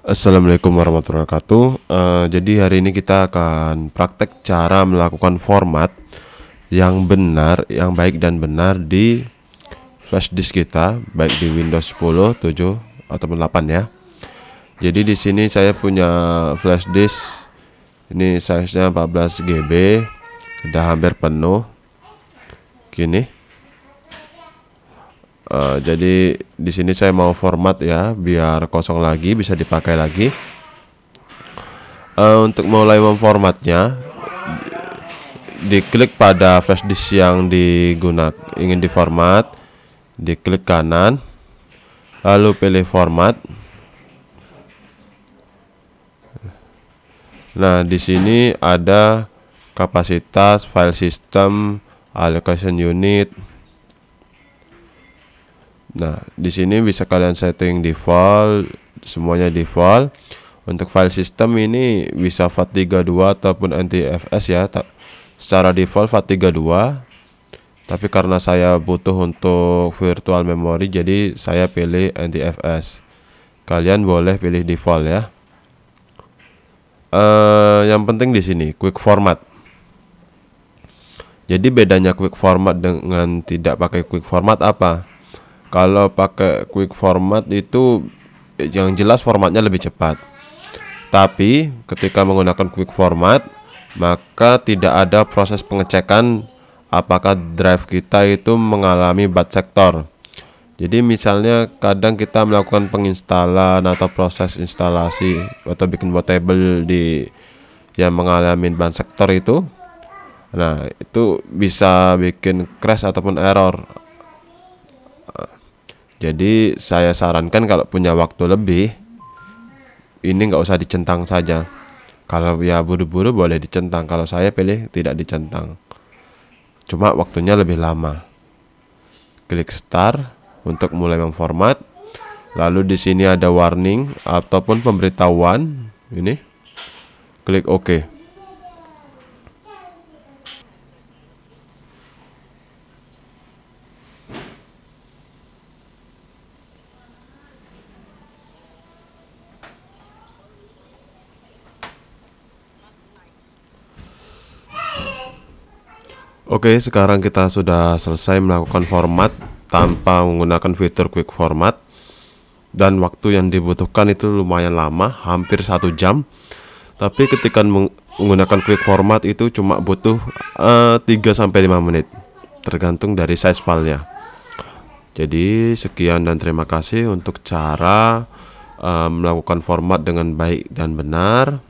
Assalamualaikum warahmatullahi wabarakatuh. Uh, jadi hari ini kita akan praktek cara melakukan format yang benar, yang baik dan benar di flash disk kita, baik di Windows 10, 7 ataupun 8 ya. Jadi di sini saya punya flash disk ini size-nya 14 GB, sudah hampir penuh. Gini. Uh, jadi di sini saya mau format ya biar kosong lagi bisa dipakai lagi. Uh, untuk mulai memformatnya diklik pada flash disk yang digunakan ingin diformat, diklik kanan, lalu pilih format. Nah, di sini ada kapasitas file system, allocation unit, Nah, di sini bisa kalian setting default semuanya default Untuk file system ini bisa FAT32 ataupun NTFS ya. secara default FAT32. Tapi karena saya butuh untuk virtual memory jadi saya pilih NTFS. Kalian boleh pilih default ya. Uh, yang penting di sini quick format. Jadi bedanya quick format dengan tidak pakai quick format apa? kalau pakai quick format itu yang jelas formatnya lebih cepat tapi ketika menggunakan quick format maka tidak ada proses pengecekan apakah drive kita itu mengalami bad sector jadi misalnya kadang kita melakukan penginstalan atau proses instalasi atau bikin bootable di yang mengalami bad sector itu nah itu bisa bikin crash ataupun error jadi saya sarankan kalau punya waktu lebih ini nggak usah dicentang saja. Kalau ya buru-buru boleh dicentang. Kalau saya pilih tidak dicentang. Cuma waktunya lebih lama. Klik start untuk mulai memformat. Lalu di sini ada warning ataupun pemberitahuan ini. Klik OK. Oke, sekarang kita sudah selesai melakukan format tanpa menggunakan fitur quick format dan waktu yang dibutuhkan itu lumayan lama, hampir satu jam. Tapi ketika menggunakan quick format itu cuma butuh uh, eh, 3 sampai 5 menit, tergantung dari size filenya. Jadi sekian dan terima kasih untuk cara uh, melakukan format dengan baik dan benar.